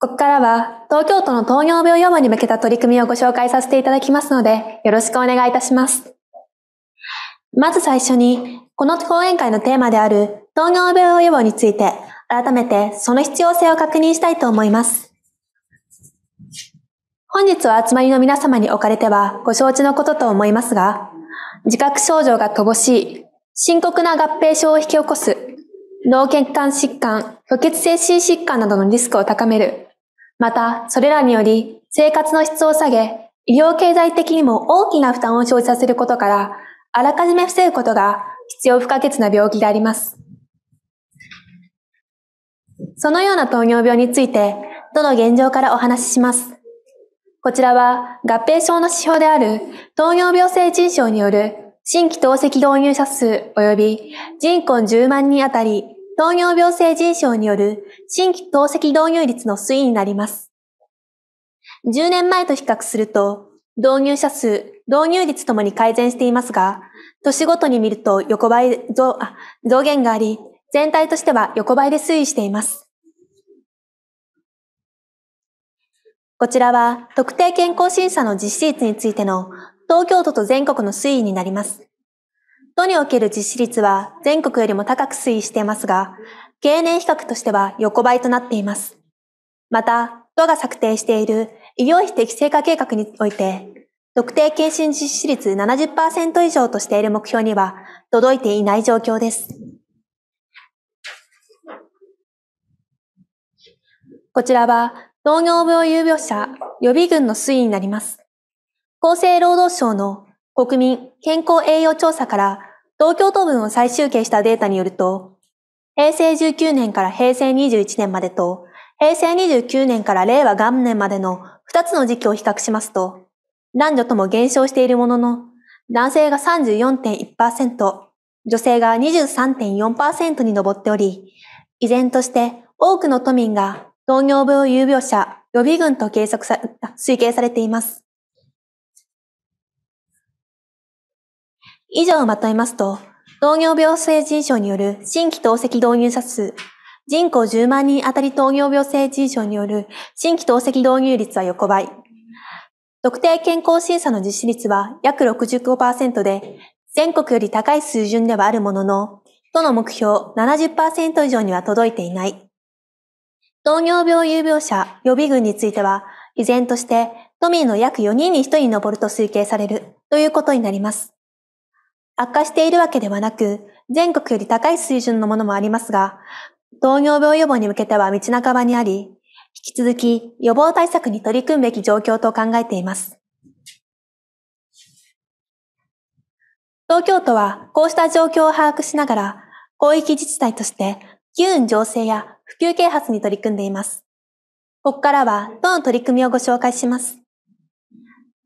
ここからは東京都の糖尿病予防に向けた取り組みをご紹介させていただきますので、よろしくお願いいたします。まず最初に、この講演会のテーマである糖尿病予防について、改めてその必要性を確認したいと思います。本日は集まりの皆様におかれてはご承知のことと思いますが、自覚症状が乏しい、深刻な合併症を引き起こす、脳血管疾患、虚血性心疾患などのリスクを高めるまた、それらにより生活の質を下げ、医療経済的にも大きな負担を生じさせることから、あらかじめ防ぐことが必要不可欠な病気であります。そのような糖尿病について、どの現状からお話しします。こちらは合併症の指標である糖尿病性腎症による新規透析導入者数及び人口10万人あたり糖尿病性腎症による新規透析導入率の推移になります。10年前と比較すると、導入者数、導入率ともに改善していますが、年ごとに見ると横ばい増増減があり、全体としては横ばいで推移しています。こちらは特定健康審査の実施率についての東京都と全国の推移になります。都における実施率は全国よりも高く推移していますが、経年比較としては横ばいとなっています。また、都が策定している医療費適正化計画において、特定健診実施率70%以上としている目標には届いていない状況です。こちらは農業病有病者予備軍の推移になります。厚生労働省の国民健康栄養調査から東京都分を再集計したデータによると、平成19年から平成21年までと、平成29年から令和元年までの2つの時期を比較しますと、男女とも減少しているものの、男性が34.1%、女性が23.4%に上っており、依然として多くの都民が糖尿病有病者予備軍と計測さ推計されています。以上をまとめますと、糖尿病性腎症による新規透析導入者数、人口10万人あたり糖尿病性腎症による新規透析導入率は横ばい。特定健康審査の実施率は約65%で、全国より高い水準ではあるものの、都の目標70%以上には届いていない。糖尿病有病者予備軍については、依然として都民の約4人に1人に上ると推計されるということになります。悪化しているわけではなく、全国より高い水準のものもありますが、糖尿病予防に向けては道半ばにあり、引き続き予防対策に取り組むべき状況と考えています。東京都はこうした状況を把握しながら、広域自治体として機運醸成や普及啓発に取り組んでいます。ここからは、都の取り組みをご紹介します。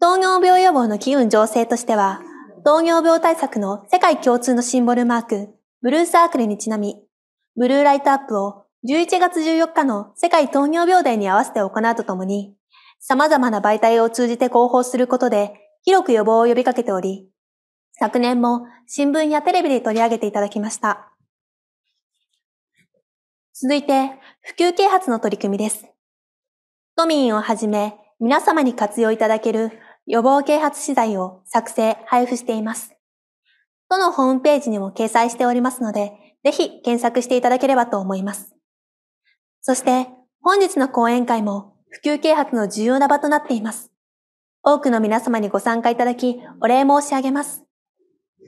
糖尿病予防の機運醸成としては、糖尿病対策の世界共通のシンボルマーク、ブルーサークルにちなみ、ブルーライトアップを11月14日の世界糖尿病デーに合わせて行うとともに、様々な媒体を通じて広報することで、広く予防を呼びかけており、昨年も新聞やテレビで取り上げていただきました。続いて、普及啓発の取り組みです。都民をはじめ、皆様に活用いただける予防啓発資材を作成、配布しています。都のホームページにも掲載しておりますので、ぜひ検索していただければと思います。そして、本日の講演会も普及啓発の重要な場となっています。多くの皆様にご参加いただき、お礼申し上げます。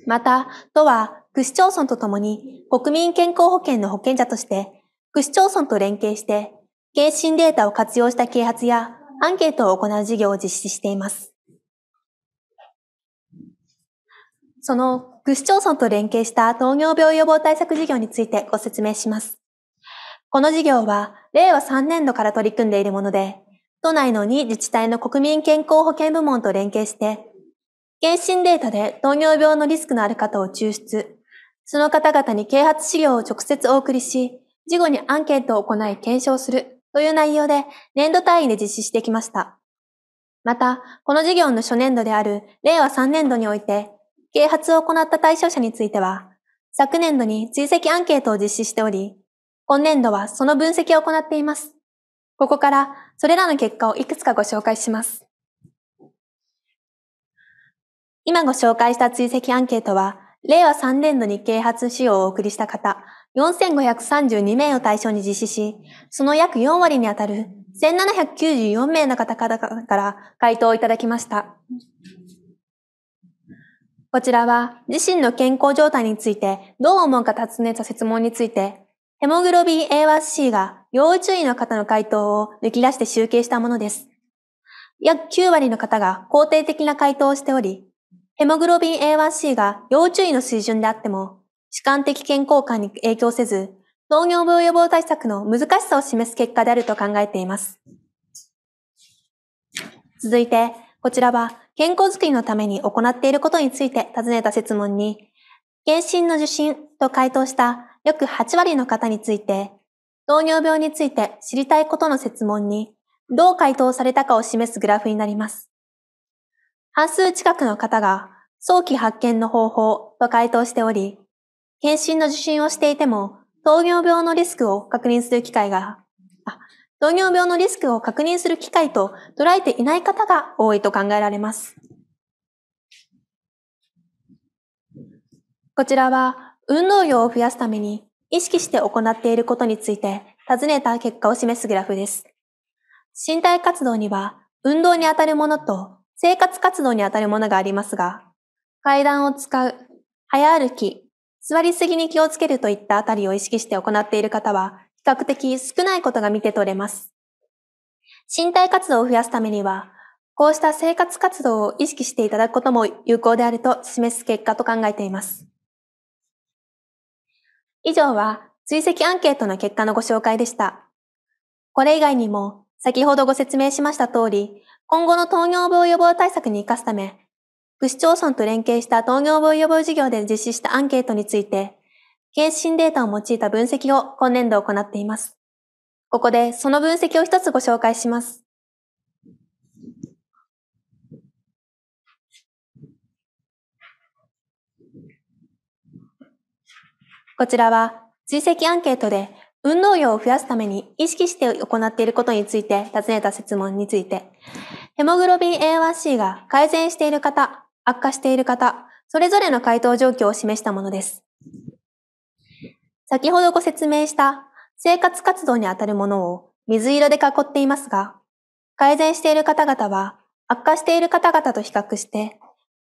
また、都は、区市町村とともに、国民健康保険の保険者として、区市町村と連携して、検診データを活用した啓発や、アンケートを行う事業を実施しています。その区市町村と連携した糖尿病予防対策事業についてご説明します。この事業は令和3年度から取り組んでいるもので、都内の2自治体の国民健康保険部門と連携して、検診データで糖尿病のリスクのある方を抽出、その方々に啓発資料を直接お送りし、事後にアンケートを行い検証するという内容で年度単位で実施してきました。また、この事業の初年度である令和3年度において、啓発を行った対象者については、昨年度に追跡アンケートを実施しており、今年度はその分析を行っています。ここからそれらの結果をいくつかご紹介します。今ご紹介した追跡アンケートは、令和3年度に啓発使用をお送りした方、4532名を対象に実施し、その約4割にあたる1794名の方から回答をいただきました。こちらは自身の健康状態についてどう思うか尋ねた質問について、ヘモグロビン A1C が要注意の方の回答を抜き出して集計したものです。約9割の方が肯定的な回答をしており、ヘモグロビン A1C が要注意の水準であっても、主観的健康感に影響せず、糖尿病予防対策の難しさを示す結果であると考えています。続いて、こちらは健康づくりのために行っていることについて尋ねた質問に、検診の受診と回答した約8割の方について、糖尿病について知りたいことの質問に、どう回答されたかを示すグラフになります。半数近くの方が早期発見の方法と回答しており、検診の受診をしていても糖尿病のリスクを確認する機会が糖尿病のリスクを確認する機会と捉えていない方が多いと考えられます。こちらは運動量を増やすために意識して行っていることについて尋ねた結果を示すグラフです。身体活動には運動にあたるものと生活活動にあたるものがありますが、階段を使う、早歩き、座りすぎに気をつけるといったあたりを意識して行っている方は比較的少ないことが見て取れます。身体活動を増やすためには、こうした生活活動を意識していただくことも有効であると示す結果と考えています。以上は追跡アンケートの結果のご紹介でした。これ以外にも、先ほどご説明しました通り、今後の糖尿病予防対策に活かすため、区市町村と連携した糖尿病予防事業で実施したアンケートについて、検診データを用いた分析を今年度行っています。ここでその分析を一つご紹介します。こちらは追跡アンケートで運動量を増やすために意識して行っていることについて尋ねた質問について、ヘモグロビン A1C が改善している方、悪化している方、それぞれの回答状況を示したものです。先ほどご説明した生活活動にあたるものを水色で囲っていますが、改善している方々は悪化している方々と比較して、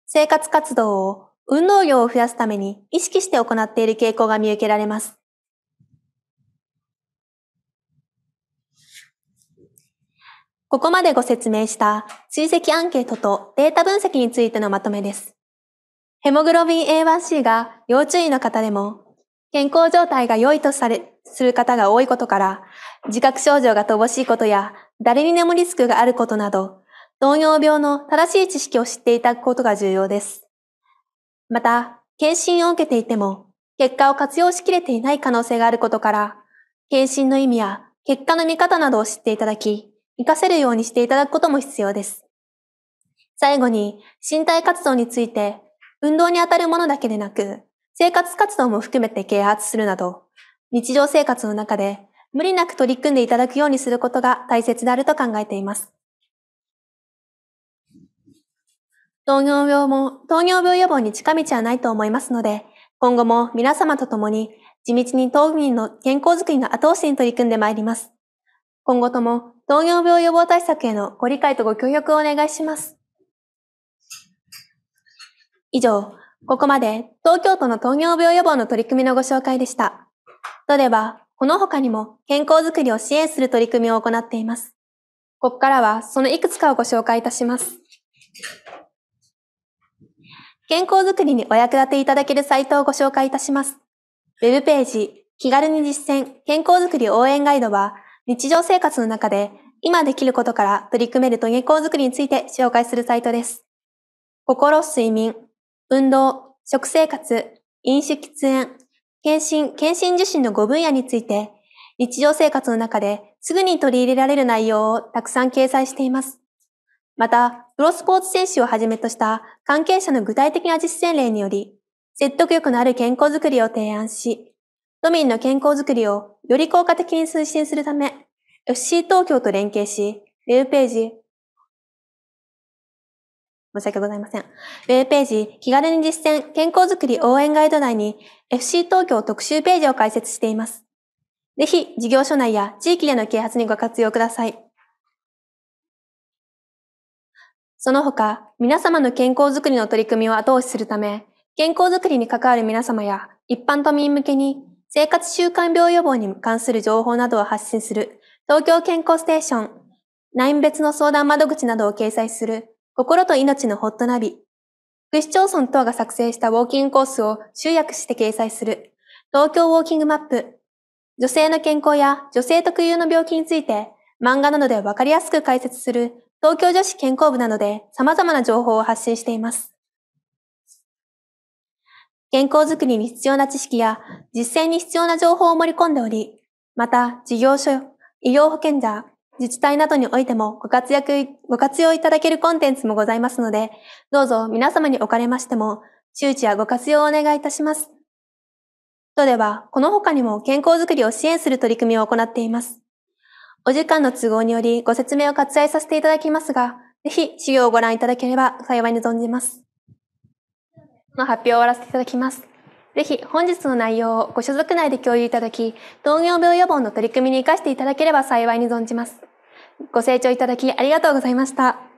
生活活動を運動量を増やすために意識して行っている傾向が見受けられます。ここまでご説明した追跡アンケートとデータ分析についてのまとめです。ヘモグロビン A1C が要注意の方でも健康状態が良いとされ、する方が多いことから、自覚症状が乏しいことや、誰にでもリスクがあることなど、糖尿病の正しい知識を知っていただくことが重要です。また、検診を受けていても、結果を活用しきれていない可能性があることから、検診の意味や結果の見方などを知っていただき、活かせるようにしていただくことも必要です。最後に、身体活動について、運動にあたるものだけでなく、生活活動も含めて啓発するなど、日常生活の中で無理なく取り組んでいただくようにすることが大切であると考えています。糖尿病も、糖尿病予防に近道はないと思いますので、今後も皆様と共に地道に当民の健康づくりの後押しに取り組んでまいります。今後とも糖尿病予防対策へのご理解とご協力をお願いします。以上、ここまで東京都の糖尿病予防の取り組みのご紹介でした。都では、この他にも健康づくりを支援する取り組みを行っています。ここからはそのいくつかをご紹介いたします。健康づくりにお役立ていただけるサイトをご紹介いたします。ウェブページ、気軽に実践健康づくり応援ガイドは、日常生活の中で今できることから取り組めると健康づくりについて紹介するサイトです。心、睡眠、運動、食生活、飲酒喫煙、検診、検診受診の5分野について、日常生活の中ですぐに取り入れられる内容をたくさん掲載しています。また、プロスポーツ選手をはじめとした関係者の具体的な実践例により、説得力のある健康づくりを提案し、都民の健康づくりをより効果的に推進するため、FC 東京と連携し、ウェブページ、申し訳ございません。ウェブページ、気軽に実践、健康づくり応援ガイド内に FC 東京特集ページを開設しています。ぜひ、事業所内や地域での啓発にご活用ください。その他、皆様の健康づくりの取り組みを後押しするため、健康づくりに関わる皆様や一般都民向けに生活習慣病予防に関する情報などを発信する東京健康ステーション、内イ別の相談窓口などを掲載する心と命のホットナビ。区市町村等が作成したウォーキングコースを集約して掲載する東京ウォーキングマップ。女性の健康や女性特有の病気について漫画などでわかりやすく解説する東京女子健康部などで様々な情報を発信しています。健康づくりに必要な知識や実践に必要な情報を盛り込んでおり、また事業所、医療保険者、自治体などにおいてもご活躍、ご活用いただけるコンテンツもございますので、どうぞ皆様におかれましても、周知やご活用をお願いいたします。都では、この他にも健康づくりを支援する取り組みを行っています。お時間の都合によりご説明を割愛させていただきますが、ぜひ資料をご覧いただければ幸いに存じます。の発表を終わらせていただきます。ぜひ本日の内容をご所属内で共有いただき、糖尿病予防の取り組みに活かしていただければ幸いに存じます。ご清聴いただきありがとうございました。